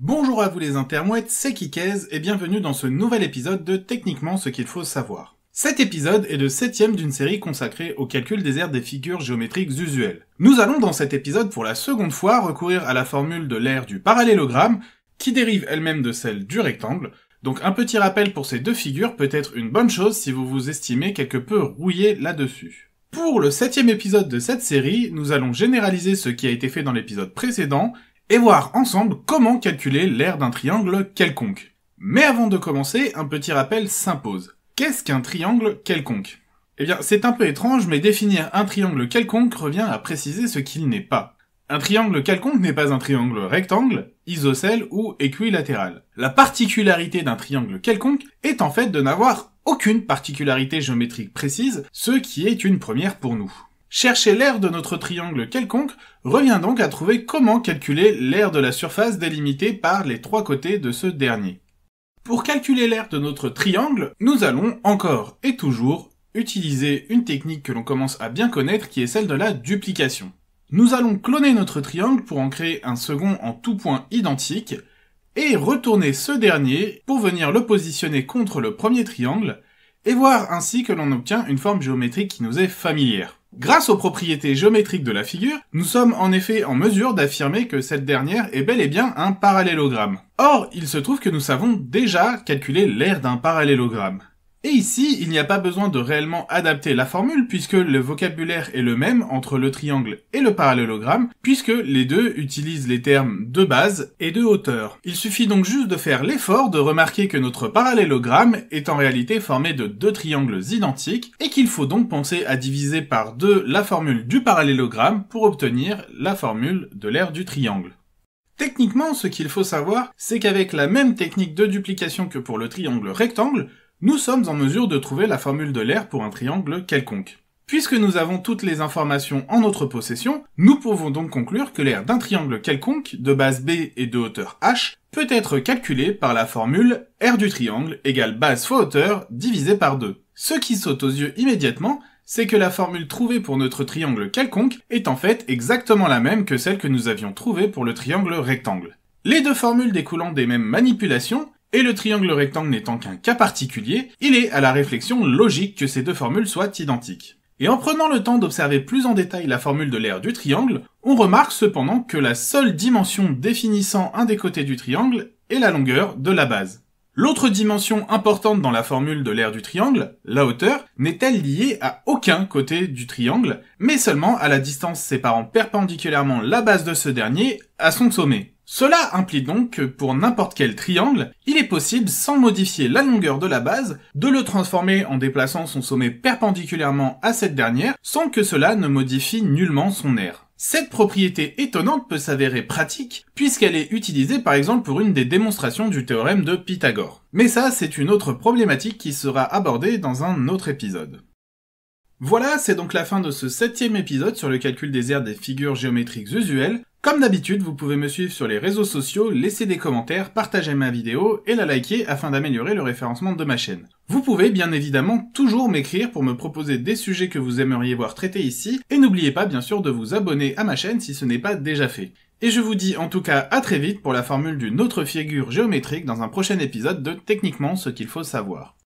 Bonjour à vous les intermouettes, c'est Kikez et bienvenue dans ce nouvel épisode de Techniquement ce qu'il faut savoir. Cet épisode est le septième d'une série consacrée au calcul des aires des figures géométriques usuelles. Nous allons dans cet épisode pour la seconde fois recourir à la formule de l'aire du parallélogramme, qui dérive elle-même de celle du rectangle, donc un petit rappel pour ces deux figures peut être une bonne chose si vous vous estimez quelque peu rouillé là-dessus. Pour le septième épisode de cette série, nous allons généraliser ce qui a été fait dans l'épisode précédent et voir ensemble comment calculer l'aire d'un triangle quelconque. Mais avant de commencer, un petit rappel s'impose. Qu'est-ce qu'un triangle quelconque Eh bien, c'est un peu étrange, mais définir un triangle quelconque revient à préciser ce qu'il n'est pas. Un triangle quelconque n'est pas un triangle rectangle, isocèle ou équilatéral. La particularité d'un triangle quelconque est en fait de n'avoir aucune particularité géométrique précise, ce qui est une première pour nous. Chercher l'aire de notre triangle quelconque revient donc à trouver comment calculer l'aire de la surface délimitée par les trois côtés de ce dernier. Pour calculer l'aire de notre triangle, nous allons encore et toujours utiliser une technique que l'on commence à bien connaître qui est celle de la duplication. Nous allons cloner notre triangle pour en créer un second en tout point identique et retourner ce dernier pour venir le positionner contre le premier triangle et voir ainsi que l'on obtient une forme géométrique qui nous est familière. Grâce aux propriétés géométriques de la figure, nous sommes en effet en mesure d'affirmer que cette dernière est bel et bien un parallélogramme. Or, il se trouve que nous savons déjà calculer l'aire d'un parallélogramme. Et ici, il n'y a pas besoin de réellement adapter la formule puisque le vocabulaire est le même entre le triangle et le parallélogramme puisque les deux utilisent les termes de base et de hauteur. Il suffit donc juste de faire l'effort de remarquer que notre parallélogramme est en réalité formé de deux triangles identiques et qu'il faut donc penser à diviser par deux la formule du parallélogramme pour obtenir la formule de l'aire du triangle. Techniquement, ce qu'il faut savoir, c'est qu'avec la même technique de duplication que pour le triangle rectangle, nous sommes en mesure de trouver la formule de l'air pour un triangle quelconque. Puisque nous avons toutes les informations en notre possession, nous pouvons donc conclure que l'aire d'un triangle quelconque, de base B et de hauteur h, peut être calculée par la formule R du triangle égale base fois hauteur divisé par 2. Ce qui saute aux yeux immédiatement, c'est que la formule trouvée pour notre triangle quelconque est en fait exactement la même que celle que nous avions trouvée pour le triangle rectangle. Les deux formules découlant des mêmes manipulations, et le triangle rectangle n'étant qu'un cas particulier, il est à la réflexion logique que ces deux formules soient identiques. Et en prenant le temps d'observer plus en détail la formule de l'aire du triangle, on remarque cependant que la seule dimension définissant un des côtés du triangle est la longueur de la base. L'autre dimension importante dans la formule de l'aire du triangle, la hauteur, n'est-elle liée à aucun côté du triangle, mais seulement à la distance séparant perpendiculairement la base de ce dernier à son sommet. Cela implique donc que pour n'importe quel triangle, il est possible, sans modifier la longueur de la base, de le transformer en déplaçant son sommet perpendiculairement à cette dernière, sans que cela ne modifie nullement son aire. Cette propriété étonnante peut s'avérer pratique, puisqu'elle est utilisée par exemple pour une des démonstrations du théorème de Pythagore. Mais ça, c'est une autre problématique qui sera abordée dans un autre épisode. Voilà, c'est donc la fin de ce septième épisode sur le calcul des aires des figures géométriques usuelles. Comme d'habitude, vous pouvez me suivre sur les réseaux sociaux, laisser des commentaires, partager ma vidéo et la liker afin d'améliorer le référencement de ma chaîne. Vous pouvez bien évidemment toujours m'écrire pour me proposer des sujets que vous aimeriez voir traités ici et n'oubliez pas bien sûr de vous abonner à ma chaîne si ce n'est pas déjà fait. Et je vous dis en tout cas à très vite pour la formule d'une autre figure géométrique dans un prochain épisode de Techniquement ce qu'il faut savoir.